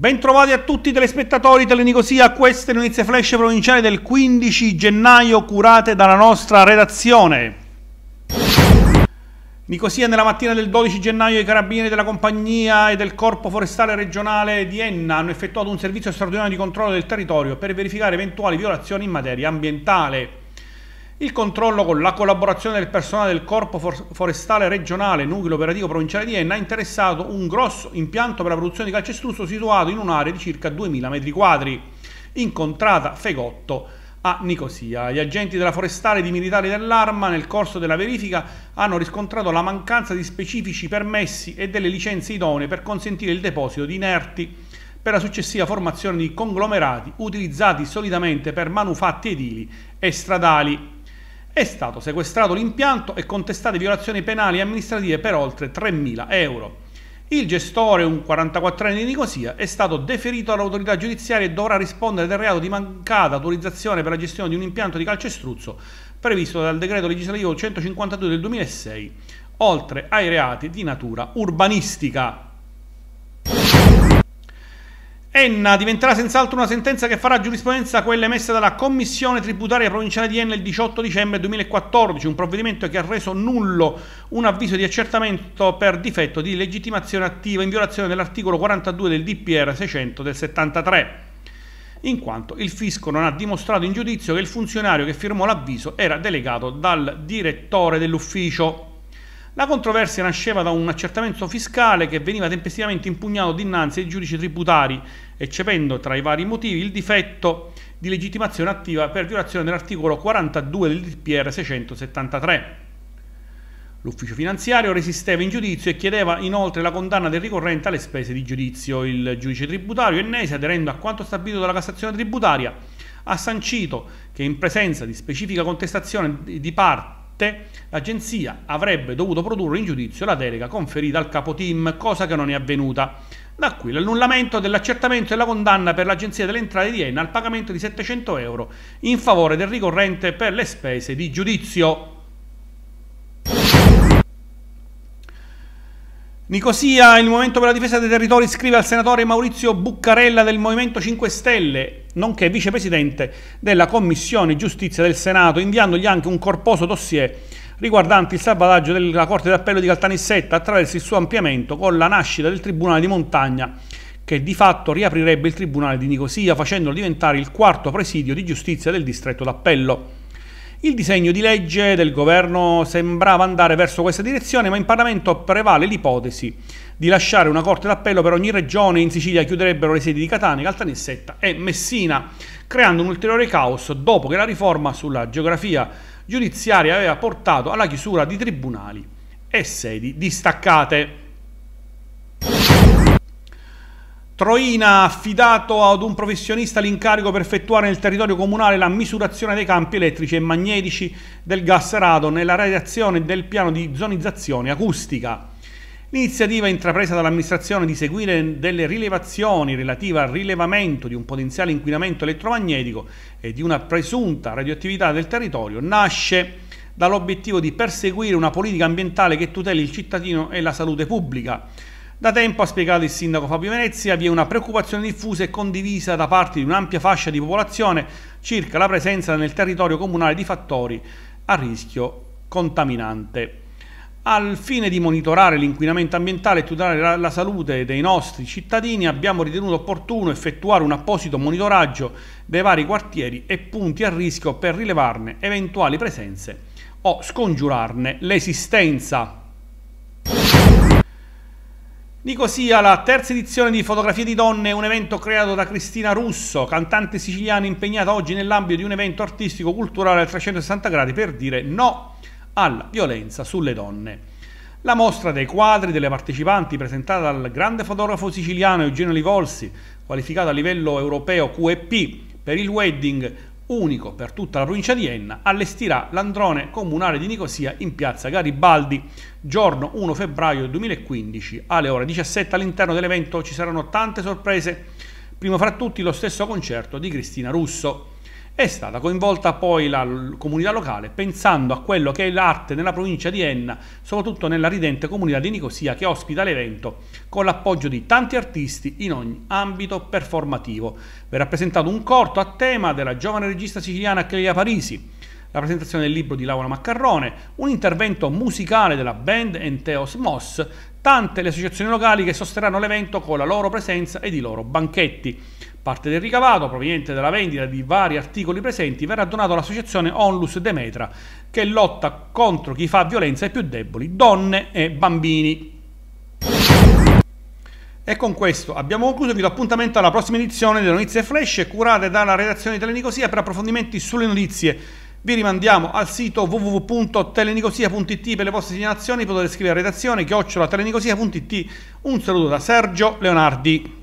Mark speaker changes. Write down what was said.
Speaker 1: Bentrovati a tutti i telespettatori Telenicosia, queste notizie flash provinciali del 15 gennaio curate dalla nostra redazione. Nicosia nella mattina del 12 gennaio i carabinieri della compagnia e del corpo forestale regionale di Enna hanno effettuato un servizio straordinario di controllo del territorio per verificare eventuali violazioni in materia ambientale il controllo con la collaborazione del personale del Corpo Forestale Regionale Nucleo Operativo Provinciale di Enna ha interessato un grosso impianto per la produzione di calcestruzzo situato in un'area di circa 2000 m2, in contrada Fegotto a Nicosia. Gli agenti della Forestale e di militari dell'Arma nel corso della verifica hanno riscontrato la mancanza di specifici permessi e delle licenze idonee per consentire il deposito di inerti per la successiva formazione di conglomerati utilizzati solitamente per manufatti edili e stradali. È stato sequestrato l'impianto e contestate violazioni penali e amministrative per oltre 3.000 euro. Il gestore, un 44enne di Nicosia, è stato deferito all'autorità giudiziaria e dovrà rispondere del reato di mancata autorizzazione per la gestione di un impianto di calcestruzzo previsto dal decreto legislativo 152 del 2006, oltre ai reati di natura urbanistica. Enna diventerà senz'altro una sentenza che farà giurisprudenza a quella emessa dalla Commissione Tributaria Provinciale di Enna il 18 dicembre 2014, un provvedimento che ha reso nullo un avviso di accertamento per difetto di legittimazione attiva in violazione dell'articolo 42 del DPR 600 del 73, in quanto il fisco non ha dimostrato in giudizio che il funzionario che firmò l'avviso era delegato dal direttore dell'ufficio. La controversia nasceva da un accertamento fiscale che veniva tempestivamente impugnato dinanzi ai giudici tributari, eccependo tra i vari motivi il difetto di legittimazione attiva per violazione dell'articolo 42 del DPR 673. L'ufficio finanziario resisteva in giudizio e chiedeva inoltre la condanna del ricorrente alle spese di giudizio. Il giudice tributario Ennesi, aderendo a quanto stabilito dalla Cassazione tributaria, ha sancito che in presenza di specifica contestazione di parte notte, l'agenzia avrebbe dovuto produrre in giudizio la delega conferita al capo team, cosa che non è avvenuta. Da qui l'annullamento dell'accertamento e la condanna per l'Agenzia delle Entrate di Enna al pagamento di 700 euro in favore del ricorrente per le spese di giudizio. Nicosia, il Movimento per la difesa dei territori, scrive al senatore Maurizio Buccarella del Movimento 5 Stelle nonché vicepresidente della Commissione Giustizia del Senato, inviandogli anche un corposo dossier riguardante il salvataggio della Corte d'Appello di Caltanissetta attraverso il suo ampliamento con la nascita del Tribunale di Montagna, che di fatto riaprirebbe il Tribunale di Nicosia, facendolo diventare il quarto presidio di giustizia del distretto d'appello. Il disegno di legge del governo sembrava andare verso questa direzione, ma in Parlamento prevale l'ipotesi di lasciare una corte d'appello per ogni regione. In Sicilia chiuderebbero le sedi di Catania, Caltanissetta e Messina, creando un ulteriore caos dopo che la riforma sulla geografia giudiziaria aveva portato alla chiusura di tribunali e sedi distaccate. Troina ha affidato ad un professionista l'incarico per effettuare nel territorio comunale la misurazione dei campi elettrici e magnetici del gas radon e la radiazione del piano di zonizzazione acustica. L'iniziativa intrapresa dall'amministrazione di seguire delle rilevazioni relative al rilevamento di un potenziale inquinamento elettromagnetico e di una presunta radioattività del territorio nasce dall'obiettivo di perseguire una politica ambientale che tuteli il cittadino e la salute pubblica. Da tempo, ha spiegato il sindaco Fabio Venezia, vi è una preoccupazione diffusa e condivisa da parte di un'ampia fascia di popolazione circa la presenza nel territorio comunale di fattori a rischio contaminante. Al fine di monitorare l'inquinamento ambientale e tutelare la salute dei nostri cittadini abbiamo ritenuto opportuno effettuare un apposito monitoraggio dei vari quartieri e punti a rischio per rilevarne eventuali presenze o scongiurarne l'esistenza. Sia, la terza edizione di Fotografie di Donne, un evento creato da Cristina Russo, cantante siciliana impegnata oggi nell'ambito di un evento artistico-culturale a 360 gradi per dire no alla violenza sulle donne. La mostra dei quadri delle partecipanti presentata dal grande fotografo siciliano Eugenio Livolsi, qualificato a livello europeo QEP per il wedding, unico per tutta la provincia di Enna, allestirà l'androne comunale di Nicosia in piazza Garibaldi. Giorno 1 febbraio 2015 alle ore 17 all'interno dell'evento ci saranno tante sorprese, Primo fra tutti lo stesso concerto di Cristina Russo. È stata coinvolta poi la comunità locale pensando a quello che è l'arte nella provincia di Enna, soprattutto nella ridente comunità di Nicosia che ospita l'evento, con l'appoggio di tanti artisti in ogni ambito performativo. Verrà presentato un corto a tema della giovane regista siciliana Clelia Parisi, la presentazione del libro di Laura Maccarrone, un intervento musicale della band Enteos Moss, tante le associazioni locali che sosterranno l'evento con la loro presenza ed i loro banchetti. Parte del ricavato, proveniente dalla vendita di vari articoli presenti, verrà donato all'associazione Onlus Demetra, che lotta contro chi fa violenza ai più deboli, donne e bambini. E con questo abbiamo concluso, vi do appuntamento alla prossima edizione delle Notizie Flash, curate dalla redazione di Telenicosia per approfondimenti sulle notizie vi rimandiamo al sito www.telenicosia.it per le vostre segnalazioni, potete scrivere a redazione chiocciola Un saluto da Sergio Leonardi.